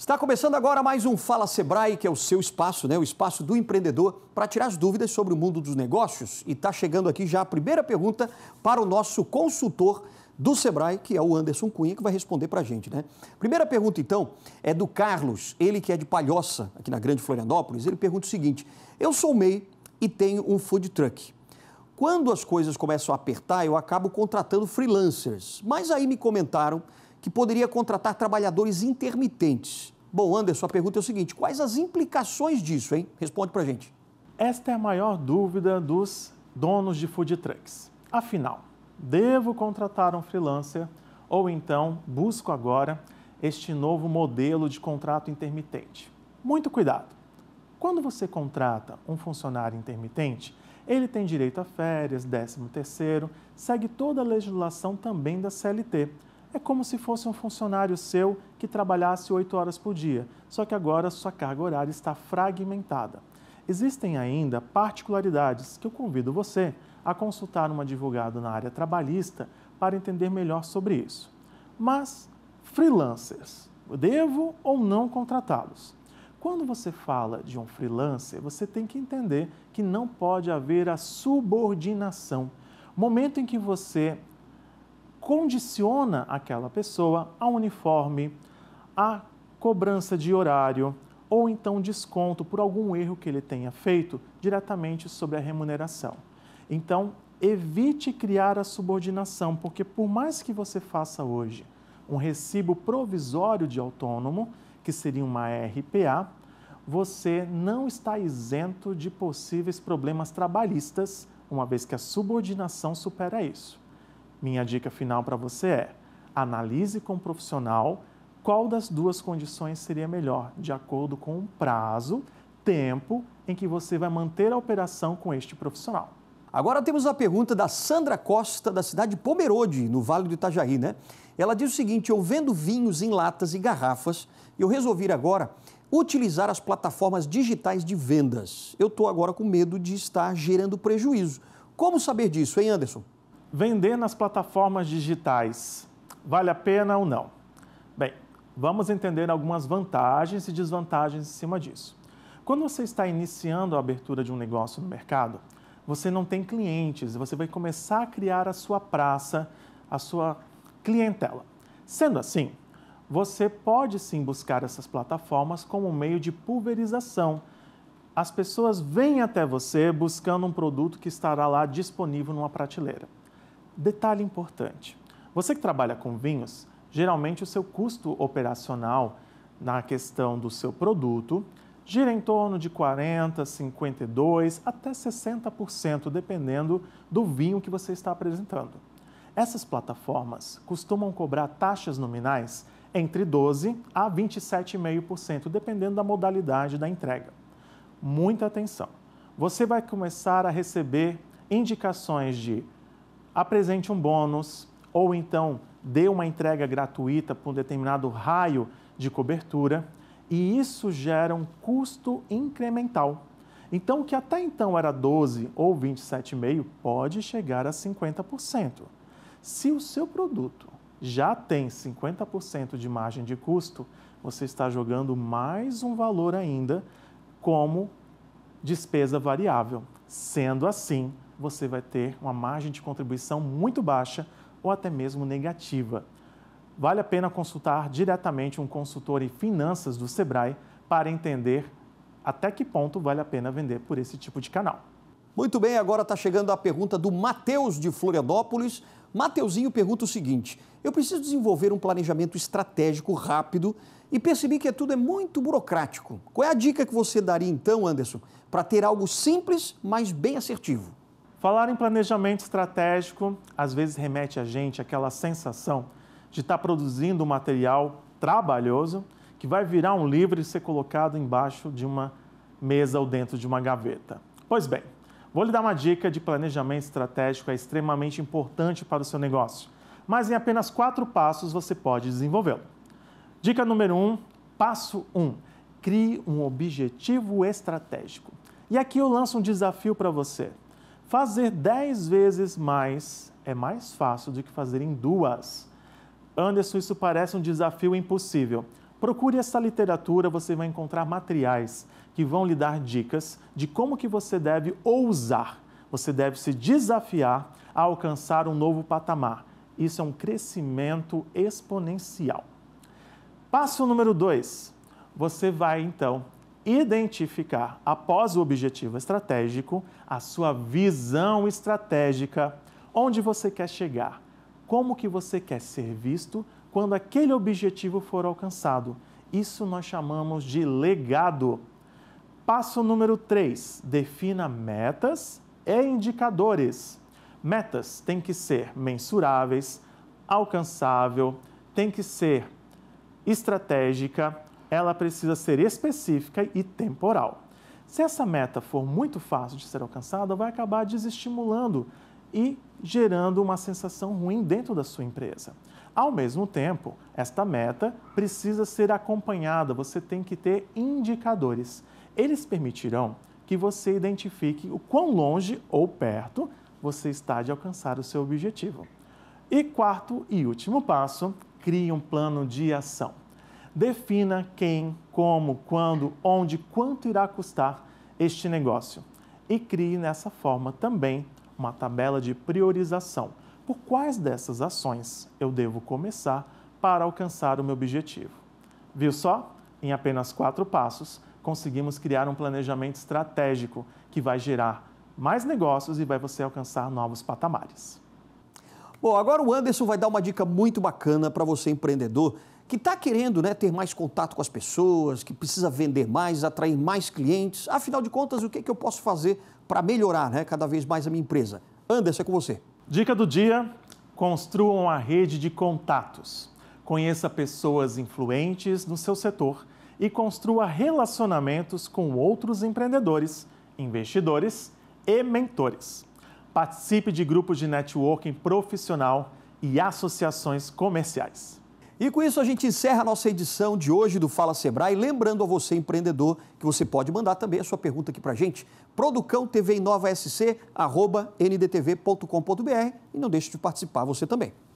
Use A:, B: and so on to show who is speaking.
A: Está começando agora mais um Fala Sebrae, que é o seu espaço, né? o espaço do empreendedor, para tirar as dúvidas sobre o mundo dos negócios. E está chegando aqui já a primeira pergunta para o nosso consultor do Sebrae, que é o Anderson Cunha, que vai responder para a gente. Né? Primeira pergunta, então, é do Carlos, ele que é de Palhoça, aqui na Grande Florianópolis. Ele pergunta o seguinte: Eu sou MEI e tenho um food truck. Quando as coisas começam a apertar, eu acabo contratando freelancers. Mas aí me comentaram que poderia contratar trabalhadores intermitentes.
B: Bom, Anderson, a pergunta é o seguinte: quais as implicações disso, hein? Responde pra gente. Esta é a maior dúvida dos donos de food trucks. Afinal, devo contratar um freelancer ou então busco agora este novo modelo de contrato intermitente? Muito cuidado. Quando você contrata um funcionário intermitente, ele tem direito a férias, 13 terceiro, segue toda a legislação também da CLT é como se fosse um funcionário seu que trabalhasse oito horas por dia, só que agora sua carga horária está fragmentada. Existem ainda particularidades que eu convido você a consultar um advogado na área trabalhista para entender melhor sobre isso. Mas, freelancers, devo ou não contratá-los? Quando você fala de um freelancer, você tem que entender que não pode haver a subordinação. Momento em que você condiciona aquela pessoa a uniforme, a cobrança de horário ou então desconto por algum erro que ele tenha feito diretamente sobre a remuneração. Então, evite criar a subordinação, porque por mais que você faça hoje um recibo provisório de autônomo, que seria uma RPA, você não está isento de possíveis problemas trabalhistas, uma vez que a subordinação supera isso. Minha dica final para você é: analise com o um profissional qual das duas condições seria melhor, de acordo com o prazo, tempo em que você vai manter a operação com este profissional. Agora temos a pergunta da Sandra Costa, da cidade de Pomerode,
A: no Vale do Itajaí, né? Ela diz o seguinte: eu vendo vinhos em latas e garrafas, eu resolvi agora utilizar as plataformas digitais de vendas. Eu estou agora com medo de
B: estar gerando prejuízo. Como saber disso, hein, Anderson? Vender nas plataformas digitais vale a pena ou não? Bem, vamos entender algumas vantagens e desvantagens em cima disso. Quando você está iniciando a abertura de um negócio no mercado, você não tem clientes, você vai começar a criar a sua praça, a sua clientela. Sendo assim, você pode sim buscar essas plataformas como um meio de pulverização. As pessoas vêm até você buscando um produto que estará lá disponível numa prateleira. Detalhe importante: você que trabalha com vinhos, geralmente o seu custo operacional na questão do seu produto gira em torno de 40, 52 até 60%, dependendo do vinho que você está apresentando. Essas plataformas costumam cobrar taxas nominais entre 12 a 27,5%, dependendo da modalidade da entrega. Muita atenção! Você vai começar a receber indicações de apresente um bônus ou então dê uma entrega gratuita para um determinado raio de cobertura e isso gera um custo incremental. Então, o que até então era 12 ou 27,5 pode chegar a 50%. Se o seu produto já tem 50% de margem de custo, você está jogando mais um valor ainda como despesa variável. Sendo assim, você vai ter uma margem de contribuição muito baixa ou até mesmo negativa. Vale a pena consultar diretamente um consultor em finanças do Sebrae para entender até que ponto vale a pena vender por esse tipo de canal. Muito bem, agora está chegando a pergunta do Matheus de Florianópolis. Mateuzinho
A: pergunta o seguinte: Eu preciso desenvolver um planejamento estratégico rápido e percebi que tudo é muito burocrático. Qual é a dica que você daria então, Anderson, para ter algo simples,
B: mas bem assertivo? Falar em planejamento estratégico às vezes remete a gente àquela sensação de estar tá produzindo um material trabalhoso que vai virar um livro e ser colocado embaixo de uma mesa ou dentro de uma gaveta. Pois bem, vou lhe dar uma dica de planejamento estratégico é extremamente importante para o seu negócio, mas em apenas quatro passos você pode desenvolvê-lo. Dica número um, passo um, crie um objetivo estratégico. E aqui eu lanço um desafio para você. Fazer dez vezes mais é mais fácil do que fazer em duas. Anderson, isso parece um desafio impossível. Procure essa literatura, você vai encontrar materiais que vão lhe dar dicas de como que você deve ousar, você deve se desafiar a alcançar um novo patamar. Isso é um crescimento exponencial. Passo número 2. Você vai então identificar, após o objetivo estratégico, a sua visão estratégica, onde você quer chegar, como que você quer ser visto quando aquele objetivo for alcançado. Isso nós chamamos de legado. Passo número 3: defina metas e indicadores. Metas têm que ser mensuráveis, alcançável, tem que ser estratégica ela precisa ser específica e temporal. Se essa meta for muito fácil de ser alcançada, vai acabar desestimulando e gerando uma sensação ruim dentro da sua empresa. Ao mesmo tempo, esta meta precisa ser acompanhada, você tem que ter indicadores. Eles permitirão que você identifique o quão longe ou perto você está de alcançar o seu objetivo. E quarto e último passo, crie um plano de ação. Defina quem, como, quando, onde, quanto irá custar este negócio. E crie nessa forma também uma tabela de priorização. Por quais dessas ações eu devo começar para alcançar o meu objetivo? Viu só? Em apenas quatro passos, conseguimos criar um planejamento estratégico que vai gerar mais negócios e vai você alcançar novos patamares.
A: Bom, agora o Anderson vai dar uma dica muito bacana para você empreendedor que está querendo né, ter mais contato com as pessoas, que precisa vender mais, atrair mais clientes. Afinal de contas, o que, é que eu posso fazer para
B: melhorar né, cada vez mais a minha empresa? Anderson, é com você. Dica do dia: Construa uma rede de contatos. Conheça pessoas influentes no seu setor e construa relacionamentos com outros empreendedores, investidores e mentores. Participe de grupos de networking profissional e associações comerciais. E com isso a gente encerra a nossa edição de hoje do Fala Sebrae,
A: lembrando a você empreendedor que você pode mandar também a sua pergunta aqui para gente, Producão tv ndtv.com.br e não deixe de participar você também.